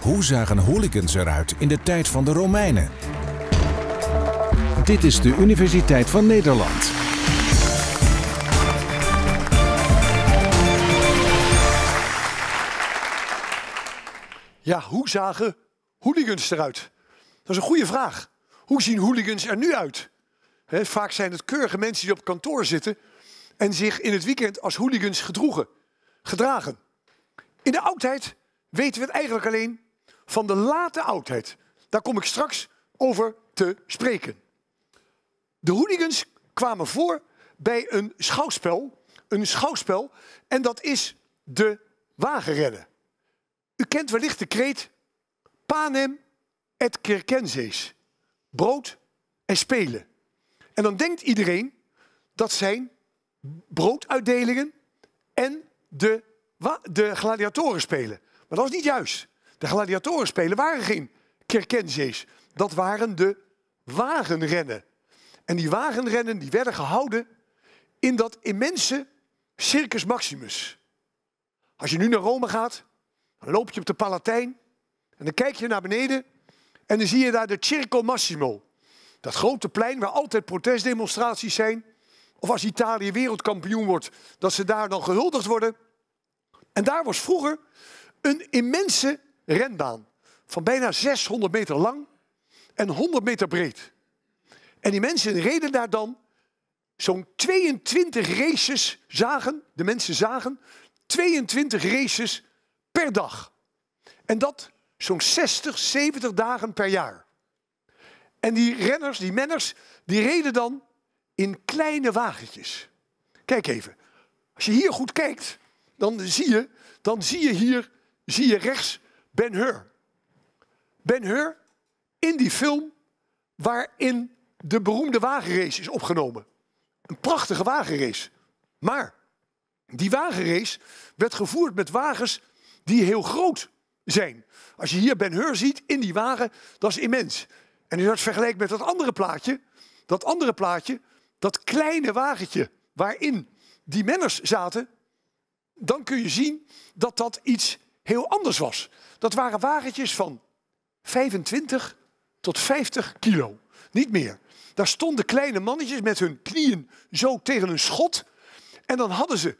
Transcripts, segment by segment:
Hoe zagen hooligans eruit in de tijd van de Romeinen? Dit is de Universiteit van Nederland. Ja, hoe zagen hooligans eruit? Dat is een goede vraag. Hoe zien hooligans er nu uit? vaak zijn het keurige mensen die op kantoor zitten en zich in het weekend als hooligans gedroegen gedragen. In de oudheid weten we het eigenlijk alleen van de late oudheid. Daar kom ik straks over te spreken. De hooligans kwamen voor bij een schouwspel. Een schouwspel en dat is de wagenrennen. U kent wellicht de kreet Panem et Circenses. Brood en spelen. En dan denkt iedereen dat zijn brooduitdelingen en de, de spelen. Maar dat is niet juist. De Gladiatorenspelen spelen waren geen circenses. Dat waren de wagenrennen. En die wagenrennen die werden gehouden in dat immense Circus Maximus. Als je nu naar Rome gaat, dan loop je op de Palatijn en dan kijk je naar beneden en dan zie je daar de Circo Massimo. Dat grote plein waar altijd protestdemonstraties zijn. Of als Italië wereldkampioen wordt, dat ze daar dan gehuldigd worden. En daar was vroeger een immense renbaan van bijna 600 meter lang en 100 meter breed. En die mensen reden daar dan zo'n 22 races zagen, de mensen zagen 22 races per dag. En dat zo'n 60, 70 dagen per jaar. En die renners, die menners, die reden dan in kleine wagentjes. Kijk even. Als je hier goed kijkt, dan zie je, dan zie je hier, zie je rechts Ben Hur. Ben Hur in die film waarin de beroemde wagenrace is opgenomen. Een prachtige wagenrace. Maar die wagenrace werd gevoerd met wagens die heel groot zijn. Als je hier Ben Hur ziet in die wagen, dat is immens. En als je dat vergelijkt met dat andere plaatje, dat andere plaatje, dat kleine wagentje waarin die menners zaten, dan kun je zien dat dat iets heel anders was. Dat waren wagentjes van 25 tot 50 kilo, niet meer. Daar stonden kleine mannetjes met hun knieën zo tegen hun schot. En dan hadden ze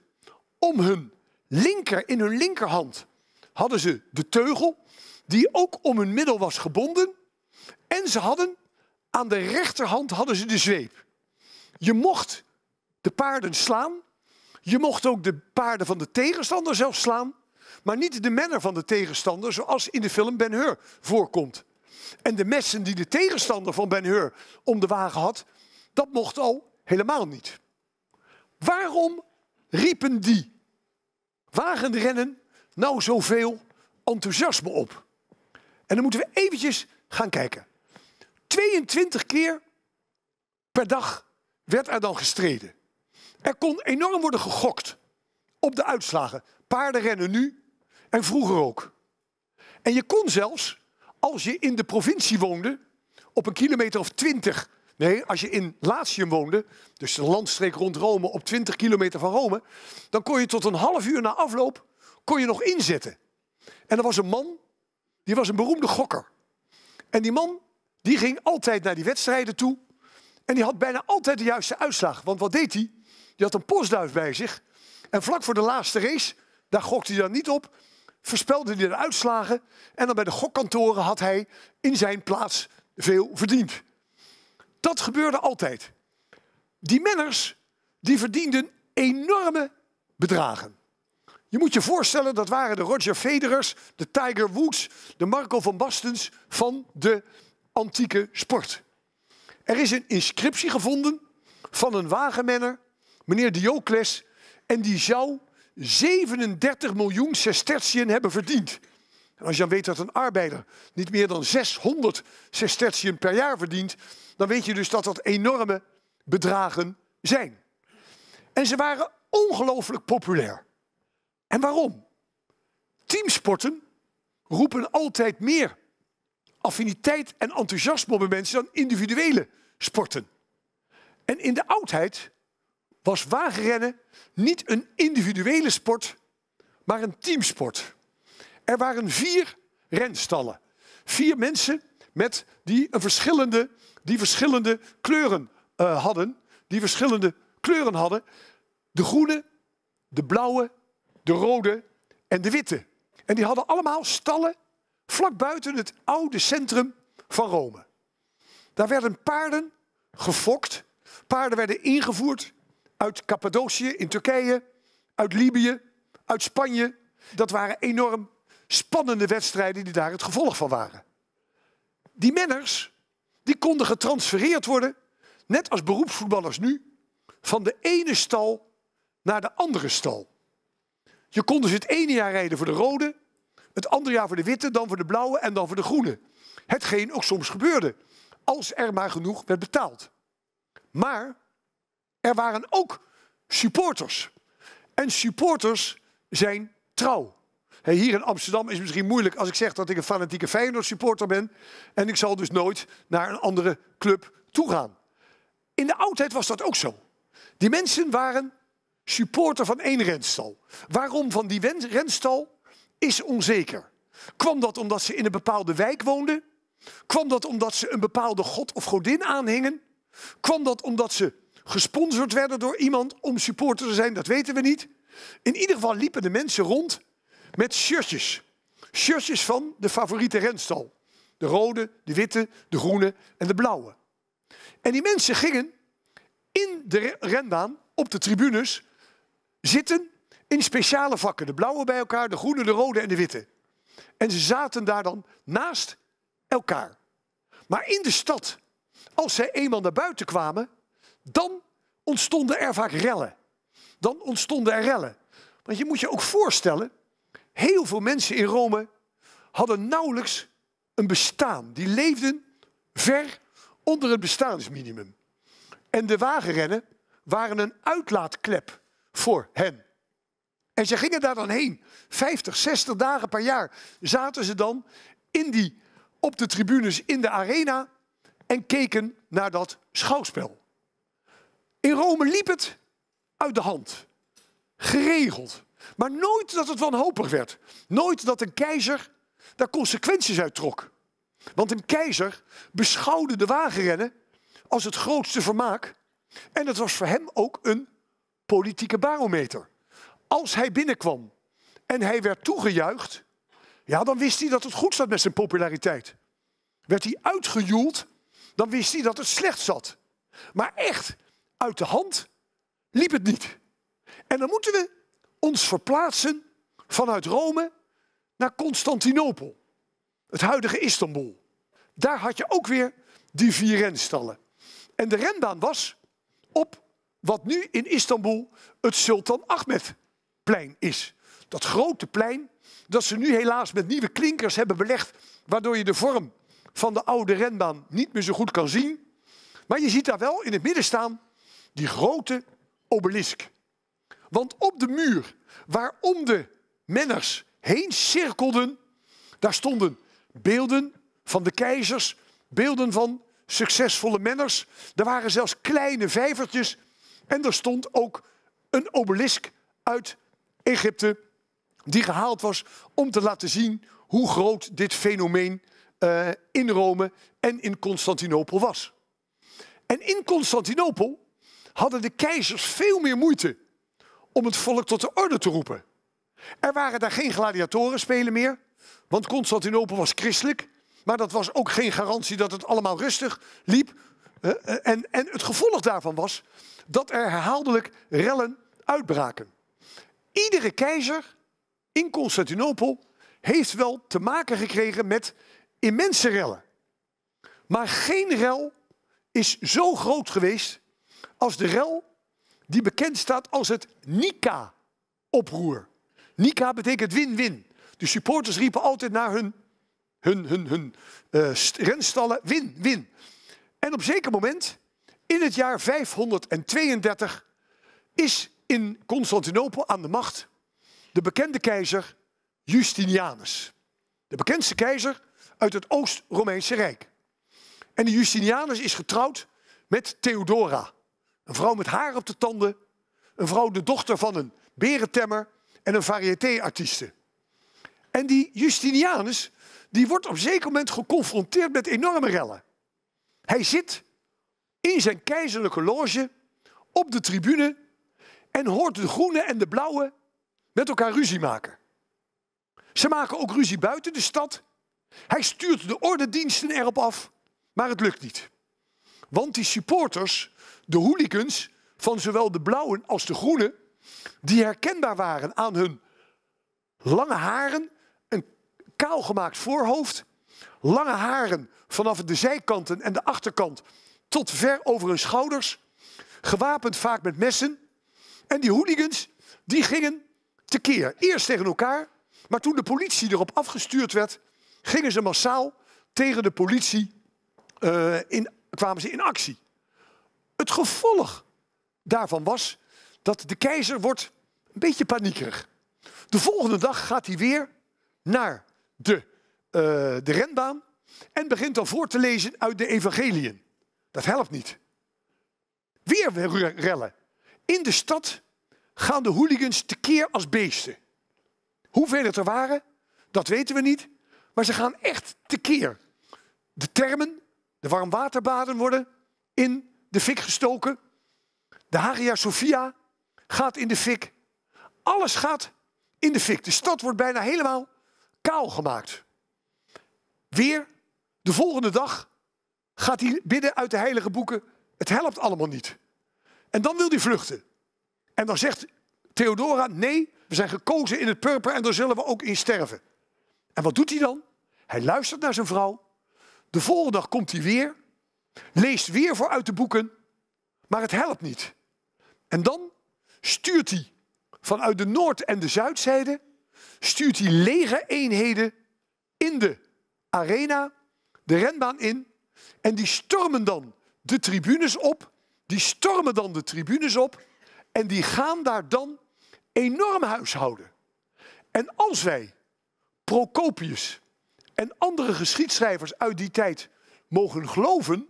om hun linker, in hun linkerhand, hadden ze de teugel, die ook om hun middel was gebonden. En ze hadden, aan de rechterhand hadden ze de zweep. Je mocht de paarden slaan, je mocht ook de paarden van de tegenstander zelf slaan, maar niet de menner van de tegenstander, zoals in de film Ben Hur voorkomt. En de messen die de tegenstander van Ben Hur om de wagen had, dat mocht al helemaal niet. Waarom riepen die wagenrennen nou zoveel enthousiasme op? En dan moeten we eventjes gaan kijken. 22 keer per dag werd er dan gestreden. Er kon enorm worden gegokt op de uitslagen. Paarden rennen nu en vroeger ook. En je kon zelfs, als je in de provincie woonde, op een kilometer of twintig. Nee, als je in Latium woonde, dus de landstreek rond Rome, op 20 kilometer van Rome, dan kon je tot een half uur na afloop kon je nog inzetten. En er was een man, die was een beroemde gokker. En die man, die ging altijd naar die wedstrijden toe. En die had bijna altijd de juiste uitslag. Want wat deed hij? die had een postduif bij zich. En vlak voor de laatste race, daar gokte hij dan niet op, voorspelde hij de uitslagen. En dan bij de gokkantoren had hij in zijn plaats veel verdiend. Dat gebeurde altijd. Die menners, die verdienden enorme bedragen. Je moet je voorstellen, dat waren de Roger Federers, de Tiger Woods, de Marco van Bastens van de antieke sport. Er is een inscriptie gevonden van een wagenmenner meneer Diocles, en die zou 37 miljoen sestertiën hebben verdiend. En als je dan weet dat een arbeider niet meer dan 600 sestertiën per jaar verdient, dan weet je dus dat dat enorme bedragen zijn. En ze waren ongelooflijk populair. En waarom? Teamsporten roepen altijd meer affiniteit en enthousiasme bij mensen dan individuele sporten. En in de oudheid was wagenrennen niet een individuele sport, maar een teamsport. Er waren vier renstallen. Vier mensen met die, een verschillende, die verschillende kleuren eh, hadden. Die verschillende kleuren hadden. De groene, de blauwe, de rode en de witte. En die hadden allemaal stallen vlak buiten het oude centrum van Rome. Daar werden paarden gefokt. Paarden werden ingevoerd uit Cappadocië in Turkije, uit Libië, uit Spanje. Dat waren enorm spannende wedstrijden die daar het gevolg van waren. Die menners die konden getransfereerd worden, net als beroepsvoetballers nu, van de ene stal naar de andere stal. Je kon dus het ene jaar rijden voor de rode, het andere jaar voor de witte, dan voor de blauwe en dan voor de groene. Hetgeen ook soms gebeurde, als er maar genoeg werd betaald. Maar er waren ook supporters. En supporters zijn trouw. hier in Amsterdam is het misschien moeilijk als ik zeg dat ik een fanatieke Feyenoord supporter ben. En ik zal dus nooit naar een andere club toe gaan. In de oudheid was dat ook zo. Die mensen waren supporter van één renstal. Waarom van die renstal is onzeker. Kwam dat omdat ze in een bepaalde wijk woonden? Kwam dat omdat ze een bepaalde god of godin aanhingen? Kwam dat omdat ze gesponsord werden door iemand om supporter te zijn, dat weten we niet. In ieder geval liepen de mensen rond met shirtjes. Shirtjes van de favoriete renstal. De rode, de witte, de groene en de blauwe. En die mensen gingen in de rendaan op de tribunes, zitten in speciale vakken. De blauwe bij elkaar, de groene, de rode en de witte. En ze zaten daar dan naast elkaar. Maar in de stad, als zij eenmaal naar buiten kwamen, dan ontstonden er vaak rellen. Dan ontstonden er rellen. Want je moet je ook voorstellen, heel veel mensen in Rome hadden nauwelijks een bestaan. Die leefden ver onder het bestaansminimum. En de wagenrennen waren een uitlaatklep voor hen. En ze gingen daar dan heen. 50, 60 dagen per jaar zaten ze dan in die, op de tribunes in de arena en keken naar dat schouwspel. In Rome liep het uit de hand. Geregeld. Maar nooit dat het wanhopig werd. Nooit dat een keizer daar consequenties uit trok. Want een keizer beschouwde de wagenrennen als het grootste vermaak. En het was voor hem ook een politieke barometer. Als hij binnenkwam en hij werd toegejuicht, ja, dan wist hij dat het goed zat met zijn populariteit. Werd hij uitgejoeld, dan wist hij dat het slecht zat. Maar echt, uit de hand liep het niet. En dan moeten we ons verplaatsen vanuit Rome naar Constantinopel, het huidige Istanbul. Daar had je ook weer die vier renstallen. En de renbaan was op wat nu in Istanbul het Sultan plein is. Dat grote plein dat ze nu helaas met nieuwe klinkers hebben belegd, waardoor je de vorm van de oude renbaan niet meer zo goed kan zien. Maar je ziet daar wel in het midden staan die grote obelisk. Want op de muur waarom de menners heen cirkelden, daar stonden beelden van de keizers, beelden van succesvolle menners. Er waren zelfs kleine vijvertjes en er stond ook een obelisk uit Egypte die gehaald was om te laten zien hoe groot dit fenomeen eh, in Rome en in Constantinopel was. En in Constantinopel hadden de keizers veel meer moeite om het volk tot de orde te roepen. Er waren daar geen gladiatorenspelen meer, want Constantinopel was christelijk, maar dat was ook geen garantie dat het allemaal rustig liep. Eh, eh, en, en het gevolg daarvan was dat er herhaaldelijk rellen uitbraken. Iedere keizer in Constantinopel heeft wel te maken gekregen met immense rellen. Maar geen rel is zo groot geweest als de rel die bekend staat als het Nika-oproer. Nika betekent win-win. De supporters riepen altijd naar hun, hun, hun, hun eh, renstallen win-win. En op zeker moment, in het jaar 532, is in Constantinopel aan de macht de bekende keizer Justinianus. De bekendste keizer uit het Oost-Romeinse Rijk. En de Justinianus is getrouwd met Theodora. Een vrouw met haar op de tanden. Een vrouw de dochter van een berentemmer en een variété En die Justinianus, die wordt op zeker moment geconfronteerd met enorme rellen. Hij zit in zijn keizerlijke loge op de tribune en hoort de groene en de blauwe met elkaar ruzie maken. Ze maken ook ruzie buiten de stad. Hij stuurt de ordendiensten erop af, maar het lukt niet. Want die supporters, de hooligans van zowel de blauwen als de groenen, die herkenbaar waren aan hun lange haren, een kaalgemaakt voorhoofd, lange haren vanaf de zijkanten en de achterkant tot ver over hun schouders, gewapend vaak met messen. En die hooligans, die gingen tekeer. Eerst tegen elkaar, maar toen de politie erop afgestuurd werd, gingen ze massaal tegen de politie uh, in kwamen ze in actie. Het gevolg daarvan was dat de keizer wordt een beetje paniekerig. De volgende dag gaat hij weer naar de, uh, de renbaan en begint dan voor te lezen uit de evangeliën. Dat helpt niet. Weer rellen. In de stad gaan de hooligans tekeer als beesten. Hoeveel het er waren, dat weten we niet. Maar ze gaan echt tekeer. De termen de warmwaterbaden worden in de fik gestoken. De Hagia Sophia gaat in de fik. Alles gaat in de fik. De stad wordt bijna helemaal kaal gemaakt. Weer de volgende dag gaat hij bidden uit de heilige boeken. Het helpt allemaal niet. En dan wil hij vluchten. En dan zegt Theodora: Nee, we zijn gekozen in het purper en daar zullen we ook in sterven. En wat doet hij dan? Hij luistert naar zijn vrouw de volgende dag komt hij weer, leest weer vooruit de boeken, maar het helpt niet. En dan stuurt hij vanuit de noord- en de zuidzijde stuurt hij lege eenheden in de arena, de renbaan in. En die stormen dan de tribunes op. Die stormen dan de tribunes op. En die gaan daar dan enorm huishouden. En als wij Procopius en andere geschiedschrijvers uit die tijd mogen geloven,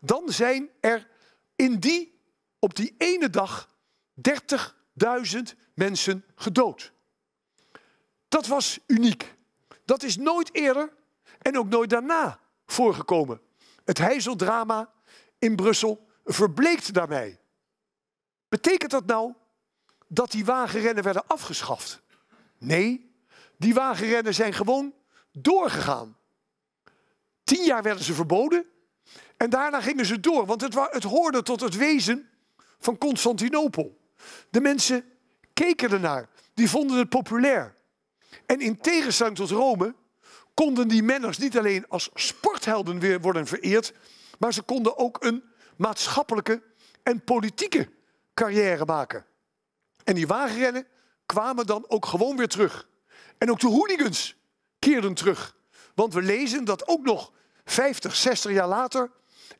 dan zijn er in die, op die ene dag 30.000 mensen gedood. Dat was uniek. Dat is nooit eerder en ook nooit daarna voorgekomen. Het heizeldrama in Brussel verbleekt daarmee. Betekent dat nou dat die wagenrennen werden afgeschaft? Nee, die wagenrennen zijn gewoon doorgegaan. Tien jaar werden ze verboden en daarna gingen ze door, want het, het hoorde tot het wezen van Constantinopel. De mensen keken ernaar, die vonden het populair. En in tegenstelling tot Rome konden die menners niet alleen als sporthelden weer worden vereerd, maar ze konden ook een maatschappelijke en politieke carrière maken. En die wagenrennen kwamen dan ook gewoon weer terug. En ook de hooligans keren terug. Want we lezen dat ook nog 50, 60 jaar later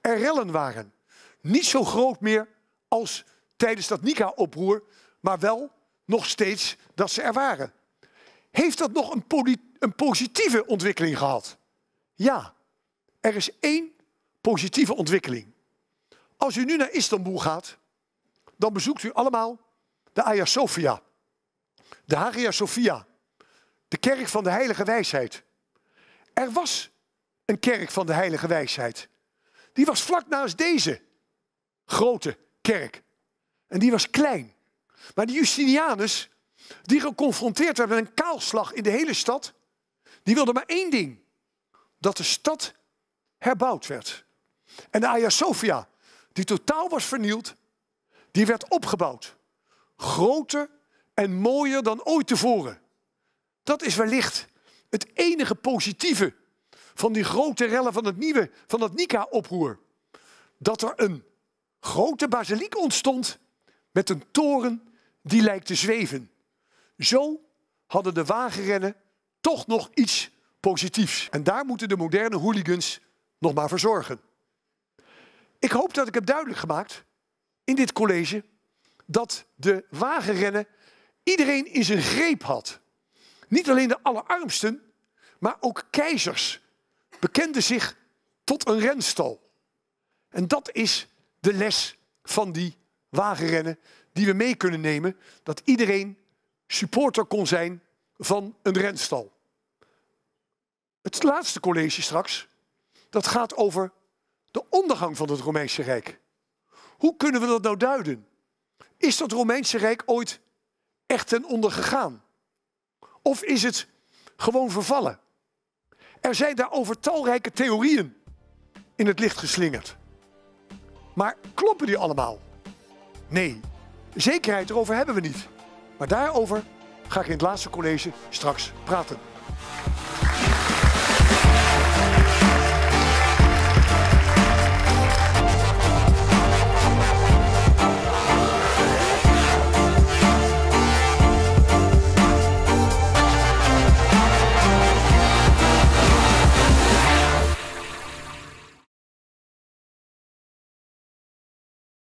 er rellen waren. Niet zo groot meer als tijdens dat Nika-oproer, maar wel nog steeds dat ze er waren. Heeft dat nog een, een positieve ontwikkeling gehad? Ja, er is één positieve ontwikkeling. Als u nu naar Istanbul gaat, dan bezoekt u allemaal de Hagia Sophia. De Hagia Sophia de kerk van de heilige wijsheid. Er was een kerk van de heilige wijsheid. Die was vlak naast deze grote kerk. En die was klein. Maar die Justinianus, die geconfronteerd werd met een kaalslag in de hele stad, die wilde maar één ding. Dat de stad herbouwd werd. En de Hagia Sophia, die totaal was vernield, die werd opgebouwd. Groter en mooier dan ooit tevoren. Dat is wellicht het enige positieve van die grote rellen van het nieuwe, van dat Nika-oproer. Dat er een grote basiliek ontstond met een toren die lijkt te zweven. Zo hadden de wagenrennen toch nog iets positiefs. En daar moeten de moderne hooligans nog maar voor zorgen. Ik hoop dat ik heb duidelijk gemaakt in dit college dat de wagenrennen iedereen in zijn greep had. Niet alleen de allerarmsten, maar ook keizers bekenden zich tot een renstal. En dat is de les van die wagenrennen die we mee kunnen nemen. Dat iedereen supporter kon zijn van een renstal. Het laatste college straks, dat gaat over de ondergang van het Romeinse Rijk. Hoe kunnen we dat nou duiden? Is dat Romeinse Rijk ooit echt ten onder gegaan? Of is het gewoon vervallen? Er zijn daarover talrijke theorieën in het licht geslingerd. Maar kloppen die allemaal? Nee, zekerheid erover hebben we niet. Maar daarover ga ik in het laatste college straks praten.